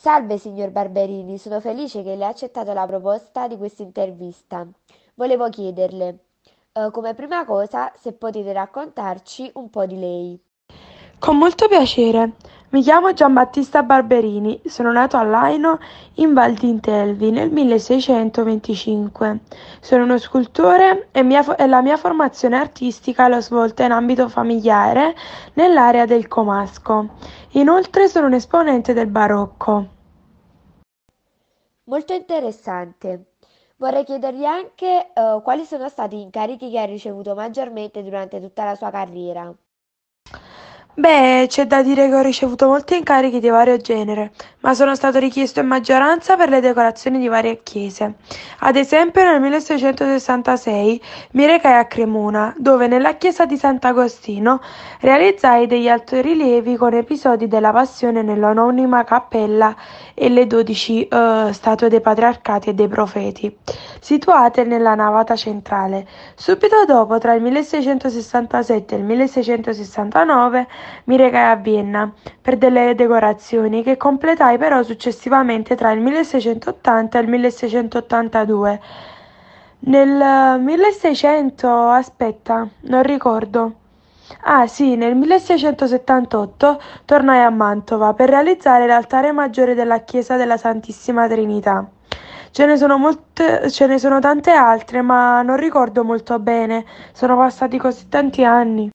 Salve, signor Barberini, sono felice che lei ha accettato la proposta di questa intervista. Volevo chiederle, eh, come prima cosa, se potete raccontarci un po' di lei. Con molto piacere. Mi chiamo Giambattista Barberini, sono nato a Laino in Val di Intelvi nel 1625. Sono uno scultore e, mia, e la mia formazione artistica l'ho svolta in ambito familiare nell'area del Comasco. Inoltre sono un esponente del barocco. Molto interessante. Vorrei chiedergli anche eh, quali sono stati gli incarichi che ha ricevuto maggiormente durante tutta la sua carriera. Beh, c'è da dire che ho ricevuto molti incarichi di vario genere, ma sono stato richiesto in maggioranza per le decorazioni di varie chiese. Ad esempio, nel 1666 mi recai a Cremona, dove nella chiesa di Sant'Agostino realizzai degli altorilievi con episodi della passione nell'anonima cappella e le dodici uh, statue dei patriarcati e dei profeti, situate nella navata centrale. Subito dopo, tra il 1667 e il 1669, mi recai a Vienna per delle decorazioni che completai però successivamente tra il 1680 e il 1682. Nel 1600, aspetta, non ricordo. Ah sì, nel 1678 tornai a Mantova per realizzare l'altare maggiore della chiesa della Santissima Trinità. Ce ne, sono molte, ce ne sono tante altre, ma non ricordo molto bene. Sono passati così tanti anni.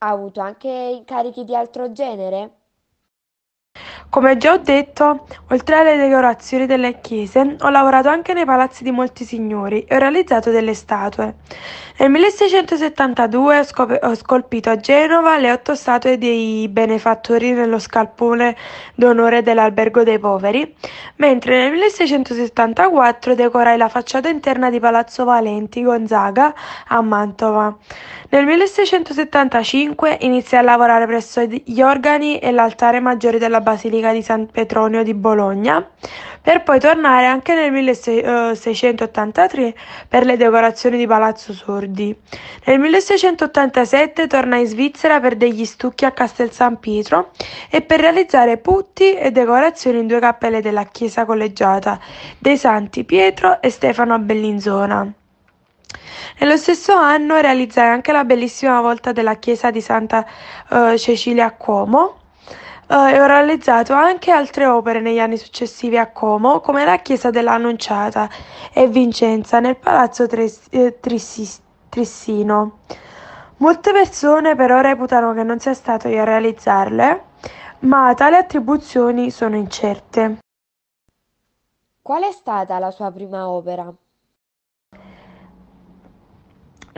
Ha avuto anche incarichi di altro genere? Come già ho detto, oltre alle decorazioni delle chiese, ho lavorato anche nei palazzi di molti signori e ho realizzato delle statue. Nel 1672 ho, scop- ho scolpito a Genova le otto statue dei benefattori nello scalpone d'onore dell'Albergo dei Poveri, mentre nel 1674 decorai la facciata interna di Palazzo Valenti Gonzaga a Mantova. Nel 1675 iniziai a lavorare presso gli organi e l'altare maggiore della Basilica basilica di San Petronio di Bologna, per poi tornare anche nel 1683 eh, per le decorazioni di Palazzo Sordi. Nel 1687 torna in Svizzera per degli stucchi a Castel San Pietro e per realizzare putti e decorazioni in due cappelle della chiesa collegiata dei Santi Pietro e Stefano a Bellinzona. Nello stesso anno realizzai anche la bellissima volta della chiesa di Santa uh, Cecilia a Cuomo eh, e ho realizzato anche altre opere negli anni successivi a Como, come la chiesa dell'Annunciata e Vincenza nel palazzo Tres- eh, Trissi- Trissino. Molte persone però reputano che non sia stato io a realizzarle, ma tali attribuzioni sono incerte. Qual è stata la sua prima opera?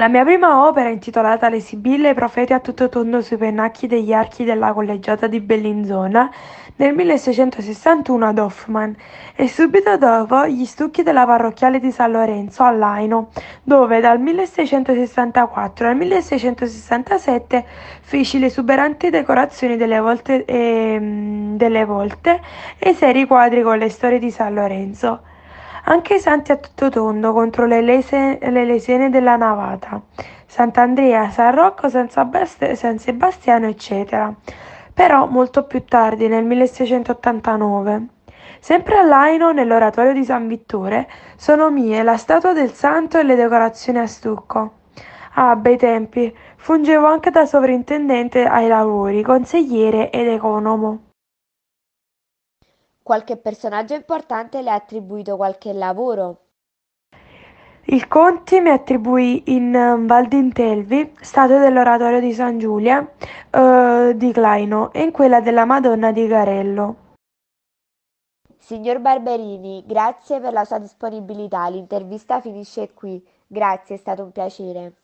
La mia prima opera, intitolata Le Sibille e i profeti a tutto tondo sui pennacchi degli archi della collegiata di Bellinzona, nel 1661 ad Hoffman, e subito dopo gli stucchi della parrocchiale di San Lorenzo a Laino, dove dal 1664 al 1667 feci le esuberanti decorazioni delle volte, e, ehm, delle volte e seri quadri con le storie di San Lorenzo. Anche i santi a tutto tondo contro le, lese, le lesene della navata. Sant'Andrea, San Rocco, San, Sabast- San Sebastiano, eccetera. Però molto più tardi, nel 1689. Sempre a Laino, nell'oratorio di San Vittore, sono mie la statua del santo e le decorazioni a stucco. Ah, bei tempi, fungevo anche da sovrintendente ai lavori, consigliere ed economo qualche personaggio importante le ha attribuito qualche lavoro. Il Conti mi attribuì in um, Val d'Intelvi, statua dell'oratorio di San Giulia eh, di Claino e in quella della Madonna di Garello. Signor Barberini, grazie per la sua disponibilità. L'intervista finisce qui. Grazie, è stato un piacere.